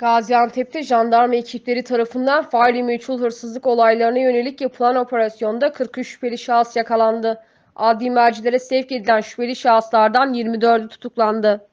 Gaziantep'te jandarma ekipleri tarafından faili meçhul hırsızlık olaylarına yönelik yapılan operasyonda 43 şüpheli şahıs yakalandı. Adi mercilere sevk edilen şüpheli şahıslardan 24'ü tutuklandı.